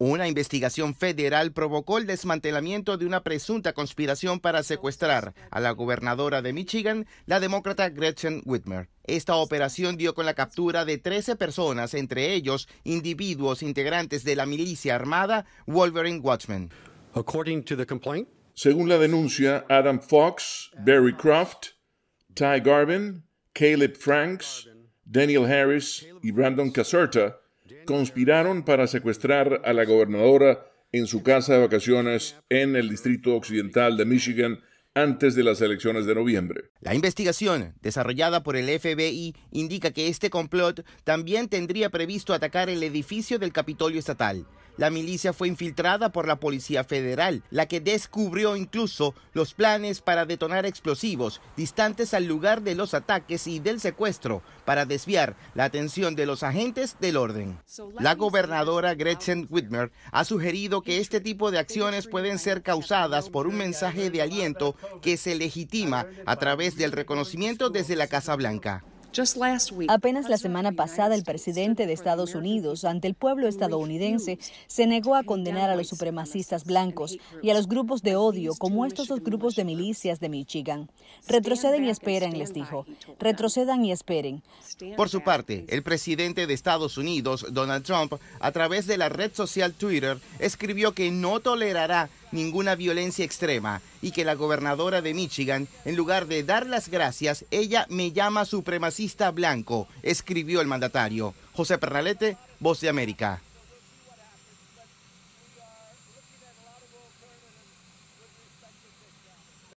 Una investigación federal provocó el desmantelamiento de una presunta conspiración para secuestrar a la gobernadora de Michigan, la demócrata Gretchen Whitmer. Esta operación dio con la captura de 13 personas, entre ellos individuos integrantes de la milicia armada Wolverine Watchmen. según la denuncia, Adam Fox, Barry Croft, Ty Garvin, Caleb Franks, Daniel Harris y Brandon Caserta conspiraron para secuestrar a la gobernadora en su casa de vacaciones en el Distrito Occidental de Michigan antes de las elecciones de noviembre. La investigación desarrollada por el FBI indica que este complot también tendría previsto atacar el edificio del Capitolio Estatal. La milicia fue infiltrada por la Policía Federal, la que descubrió incluso los planes para detonar explosivos distantes al lugar de los ataques y del secuestro para desviar la atención de los agentes del orden. La gobernadora Gretchen Whitmer ha sugerido que este tipo de acciones pueden ser causadas por un mensaje de aliento que se legitima a través del reconocimiento desde la Casa Blanca. Apenas la semana pasada, el presidente de Estados Unidos, ante el pueblo estadounidense, se negó a condenar a los supremacistas blancos y a los grupos de odio, como estos dos grupos de milicias de Michigan. Retroceden y esperen, les dijo. Retrocedan y esperen. Por su parte, el presidente de Estados Unidos, Donald Trump, a través de la red social Twitter, escribió que no tolerará ninguna violencia extrema y que la gobernadora de Michigan, en lugar de dar las gracias, ella me llama supremacista blanco, escribió el mandatario. José Pernalete, Voz de América.